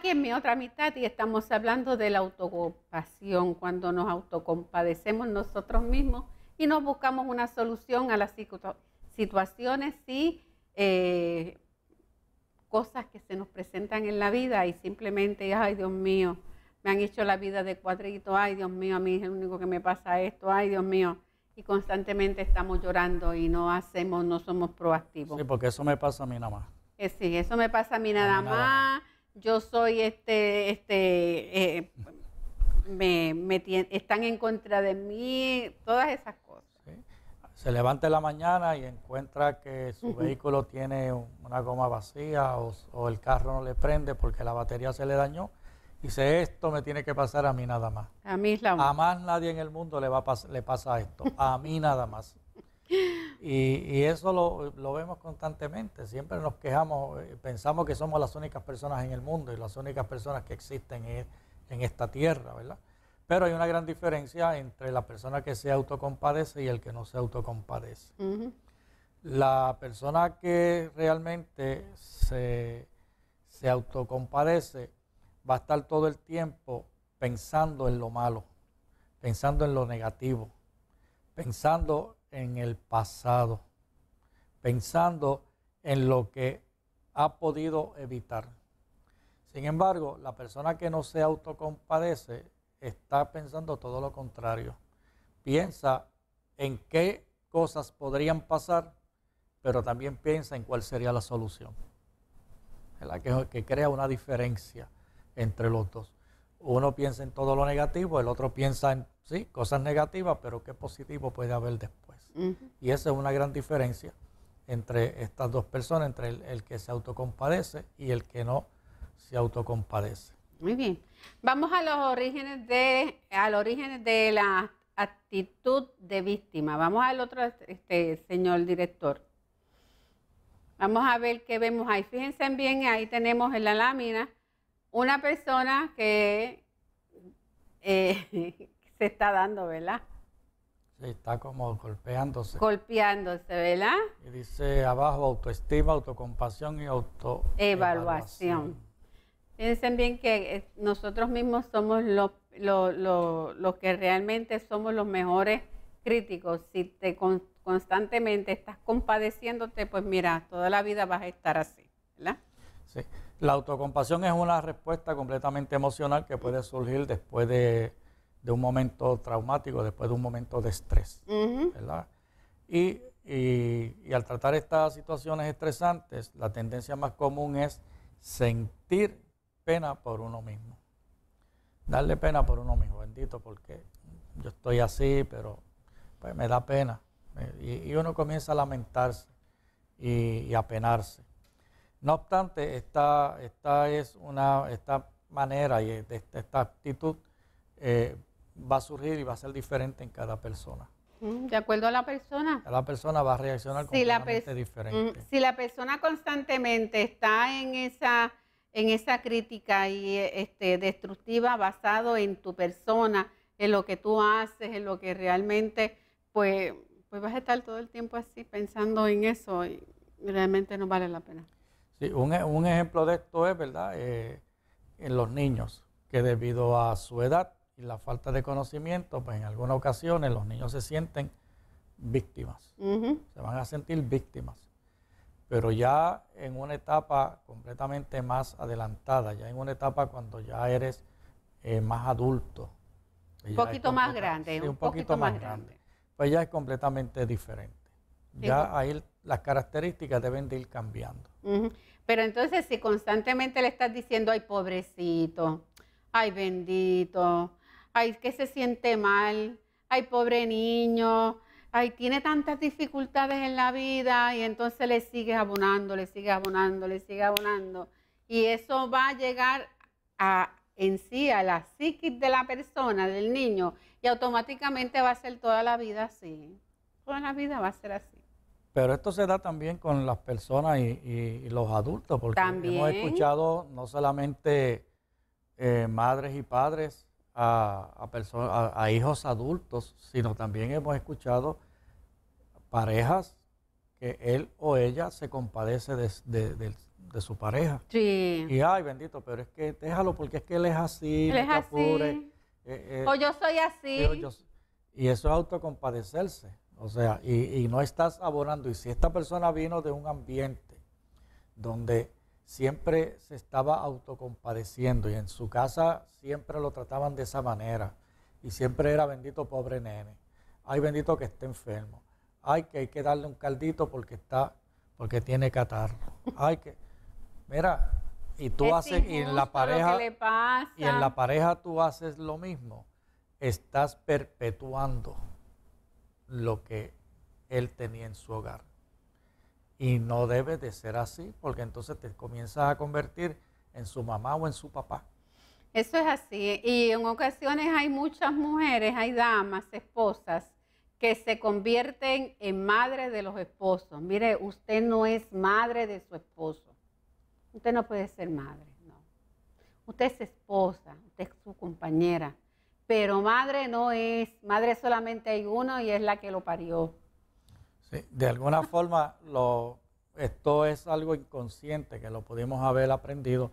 aquí en mi otra mitad y estamos hablando de la autocompasión, cuando nos autocompadecemos nosotros mismos y nos buscamos una solución a las situaciones y eh, cosas que se nos presentan en la vida y simplemente, ay Dios mío, me han hecho la vida de cuadrito, ay Dios mío, a mí es el único que me pasa esto, ay Dios mío. Y constantemente estamos llorando y no hacemos, no somos proactivos. Sí, porque eso me pasa a mí nada más. Eh, sí, eso me pasa a mí nada, más yo soy este, este, eh, me, me están en contra de mí, todas esas cosas. Se levanta en la mañana y encuentra que su vehículo tiene una goma vacía o, el carro no le prende porque la batería se le dañó. Y dice, esto me tiene que pasar a mí nada más. A mí la A más nadie en el mundo le, va a le pasa esto. a mí nada más. Y, eso lo, vemos constantemente, siempre nos quejamos, eh, pensamos que somos las únicas personas en el mundo y las únicas personas que existen en, esta tierra, ¿verdad? Pero hay una gran diferencia entre la persona que se autocompadece y el que no se autocompadece. La persona que realmente se, se autocompadece va a estar todo el tiempo pensando en lo malo, pensando en lo negativo, pensando en el pasado, pensando en lo que ha podido evitar. Sin embargo, la persona que no se autocompadece está pensando todo lo contrario. Piensa en qué cosas podrían pasar, pero también piensa en cuál sería la solución. La que, que crea una diferencia entre los dos. Uno piensa en todo lo negativo, el otro piensa en sí, cosas negativas, pero qué positivo puede haber después. Y esa es una gran diferencia entre estas dos personas, entre el, que se autocompadece y el que no se autocompadece. Muy bien. Vamos a los orígenes de, al origen de la actitud de víctima. Vamos al otro, este, señor director. Vamos a ver qué vemos ahí. Fíjense bien, ahí tenemos en la lámina una persona que eh, se está dando, ¿verdad? está como golpeándose. Golpeándose, ¿verdad? Y dice abajo autoestima, autocompasión y autoevaluación. Piensen bien que eh, nosotros mismos somos los, que realmente somos los mejores críticos. Si te constantemente estás compadeciéndote, pues mira, toda la vida vas a estar así, ¿verdad? Sí. La autocompasión es una respuesta completamente emocional que puede surgir después de de un momento traumático, después de un momento de estrés. ¿verdad? Y, al tratar estas situaciones estresantes, la tendencia más común es sentir pena por uno mismo. Darle pena por uno mismo, bendito, porque yo estoy así, pero pues, me da pena. Y, uno comienza a lamentarse y, a penarse. No obstante, esta, es una esta manera y esta actitud eh, va a surgir y va a ser diferente en cada persona. Mm, de acuerdo a la persona. La persona va a reaccionar constantemente diferente. Mm, si la persona constantemente está en esa, en esa crítica y eh, este, destructiva basado en tu persona, en lo que tú haces, en lo que realmente, pues, pues vas a estar todo el tiempo así pensando en eso y realmente no vale la pena. Sí, un, un ejemplo de esto es, ¿verdad? Eh, en los niños, que debido a su edad y la falta de conocimiento, pues en algunas ocasiones los niños se sienten víctimas, se van a sentir víctimas. Pero ya en una etapa completamente más adelantada, ya en una etapa cuando ya eres eh, más adulto. Un poquito más grande. un, poquito, más, grande. Pues ya es completamente diferente. Ya pues. ahí las características deben de ir cambiando. Pero entonces si constantemente le estás diciendo, ay pobrecito, ay bendito, ay, que se siente mal, ay, pobre niño, ay, tiene tantas dificultades en la vida y entonces le sigues abonando, le sigues abonando, le sigues abonando. Y eso va a llegar a, en sí, a la psiquis de la persona, del niño, y automáticamente va a ser toda la vida así. Toda la vida va a ser así. Pero esto se da también con las personas y, los adultos, porque también. hemos escuchado no solamente eh, madres y padres a, a, a, hijos adultos, sino también hemos escuchado parejas que él o ella se compadece de, su pareja. Sí. Y ay, bendito, pero es que déjalo porque es que él es así, él es así. Eh, eh, o yo soy así. y eso es autocompadecerse. O sea, y, y no estás abonando. Y si esta persona vino de un ambiente donde siempre se estaba autocompadeciendo y en su casa siempre lo trataban de esa manera y siempre era bendito pobre nene. Ay, bendito que esté enfermo. Ay, que hay que darle un caldito porque está porque tiene catarro. Ay, que mira, y tú haces en la pareja y en la pareja tú haces lo mismo. Estás perpetuando lo que él tenía en su hogar. Y no debe de ser así, porque entonces te comienzas a convertir en su mamá o en su papá. Eso es así. Y en ocasiones hay muchas mujeres, hay damas, esposas, que se convierten en madre de los esposos. Mire, usted no es madre de su esposo. Usted no puede ser madre, no. Usted es esposa, usted es su compañera. Pero madre no es. Madre solamente hay uno y es la que lo parió de alguna forma, lo, esto es algo inconsciente que lo pudimos haber aprendido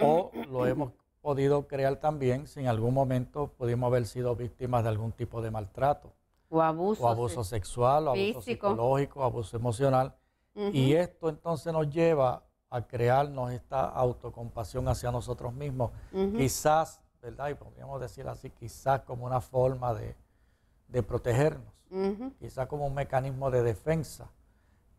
o lo hemos podido crear también si en algún momento pudimos haber sido víctimas de algún tipo de maltrato. O abuso. O abuso sexual, o abuso psicológico, abuso emocional. Y esto entonces nos lleva a crearnos esta autocompasión hacia nosotros mismos. Quizás, ¿verdad? Y podríamos decir así, quizás como una forma de protegernos quizá quizás como un mecanismo de defensa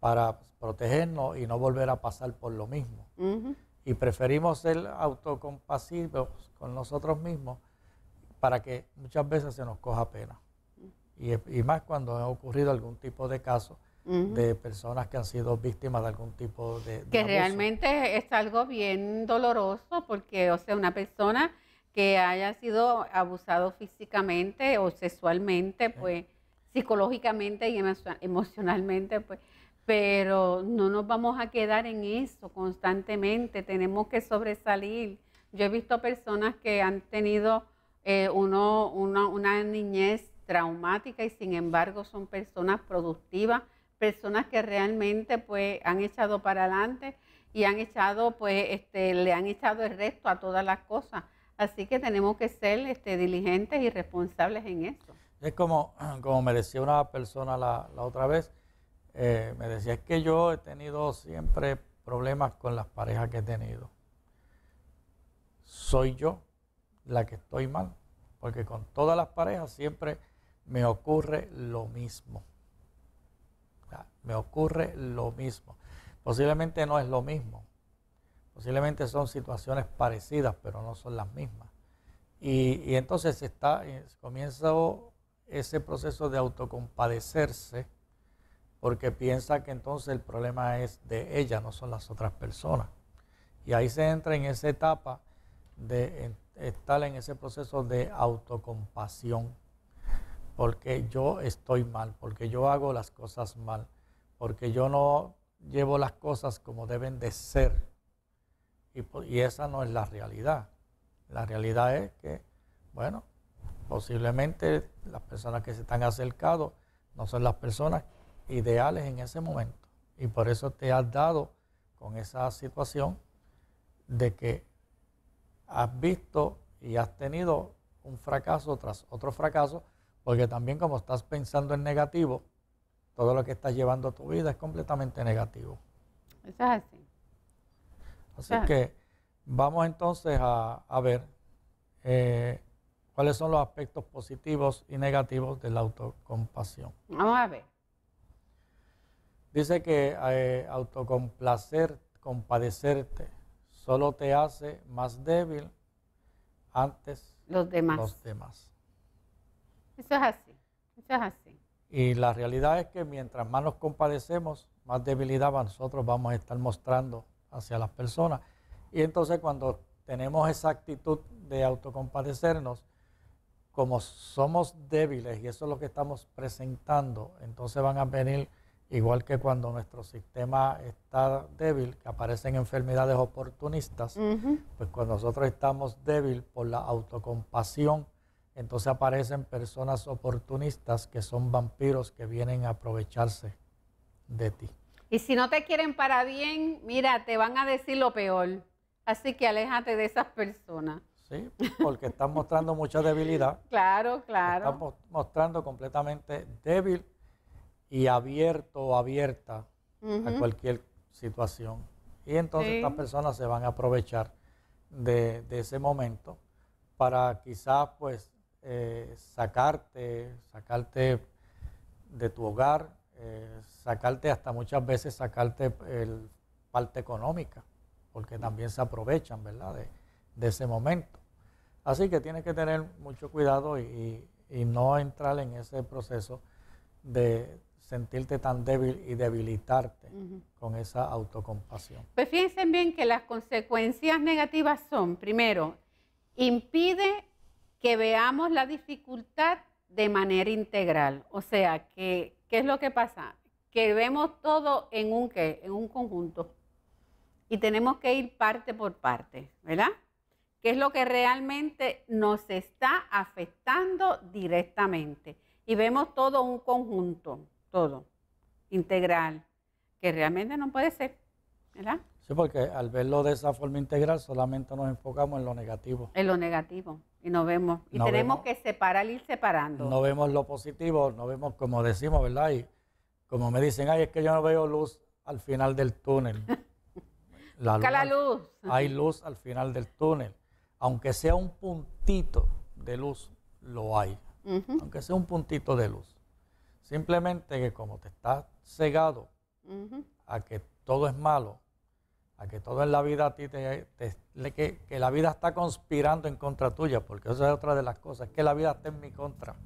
para protegernos y no volver a pasar por lo mismo. Y preferimos ser autocompasivos con nosotros mismos para que muchas veces se nos coja pena. Y, más cuando ha ocurrido algún tipo de caso de personas que han sido víctimas de algún tipo de... que realmente es algo bien doloroso porque, o sea, una persona que haya sido abusado físicamente o sexualmente, pues psicológicamente y emocionalmente, pues, pero no nos vamos a quedar en eso constantemente, tenemos que sobresalir. Yo he visto personas que han tenido eh, una, niñez traumática y sin embargo son personas productivas, personas que realmente pues han echado para adelante y han echado pues este, le han echado el resto a todas las cosas. Así que tenemos que ser este, diligentes y responsables en eso. Es como, como me decía una persona la, otra vez, eh, me decía, es que yo he tenido siempre problemas con las parejas que he tenido. Soy yo la que estoy mal, porque con todas las parejas siempre me ocurre lo mismo. me ocurre lo mismo. Posiblemente no es lo mismo. Posiblemente son situaciones parecidas, pero no son las mismas. Y, y entonces está, eh, comienzo ese proceso de autocompadecerse porque piensa que entonces el problema es de ella, no son las otras personas. Y ahí se entra en esa etapa de estar en ese proceso de autocompasión, porque yo estoy mal, porque yo hago las cosas mal, porque yo no llevo las cosas como deben de ser. Y, y esa no es la realidad. La realidad es que, bueno, Posiblemente las personas que se están acercando no son las personas ideales en ese momento. Y por eso te has dado con esa situación de que has visto y has tenido un fracaso tras otro fracaso, porque también como estás pensando en negativo, todo lo que estás llevando a tu vida es completamente negativo. Eso es así. Así que vamos entonces a, ver eh, cuáles son los aspectos positivos y negativos de la autocompasión. Vamos a ver. Dice que eh, autocomplacer, compadecerte, solo te hace más débil antes los demás. los demás. Eso es así, eso es así. Y la realidad es que mientras más nos compadecemos, más debilidad nosotros vamos a estar mostrando hacia las personas. Y entonces cuando tenemos esa actitud de autocompadecernos, como somos débiles, y eso es lo que estamos presentando, entonces van a venir, igual que cuando nuestro sistema está débil, que aparecen enfermedades oportunistas, pues cuando nosotros estamos débiles por la autocompasión, entonces aparecen personas oportunistas que son vampiros que vienen a aprovecharse de ti. Y si no te quieren para bien, mira, te van a decir lo peor. Así que aléjate de esas personas. Sí, porque están mostrando mucha debilidad. Claro, claro. Están mostrando completamente débil y abierto abierta a cualquier situación. Y entonces estas personas se van a aprovechar de, ese momento para quizás pues eh, sacarte, sacarte de tu hogar, eh, sacarte hasta muchas veces sacarte el parte económica, porque también se aprovechan, ¿verdad? de ese momento. Así que tienes que tener mucho cuidado y, no entrar en ese proceso de sentirte tan débil y debilitarte con esa autocompasión. Pues fíjense bien que las consecuencias negativas son, primero, impide que veamos la dificultad de manera integral. O sea, que, ¿qué es lo que pasa? Que vemos todo en un qué, en un conjunto. Y tenemos que ir parte por parte, ¿verdad? que es lo que realmente nos está afectando directamente. Y vemos todo un conjunto, todo, integral, que realmente no puede ser, ¿verdad? Sí, porque al verlo de esa forma integral solamente nos enfocamos en lo negativo. En lo negativo. Y no vemos. Y tenemos que separar, ir separando. No vemos lo positivo, no vemos como decimos, ¿verdad? Y como me dicen, ay, es que yo no veo luz al final del túnel. la luz. Hay luz al final del túnel aunque sea un puntito de luz, lo hay. Aunque sea un puntito de luz. Simplemente que como te estás cegado a que todo es malo, a que todo en la vida a ti te, que, la vida está conspirando en contra tuya, porque esa es otra de las cosas, que la vida está en mi contra.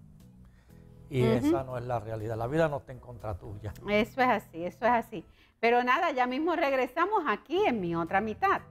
Y esa no es la realidad, la vida no está en contra tuya. Eso es así, eso es así. Pero nada, ya mismo regresamos aquí en mi otra mitad.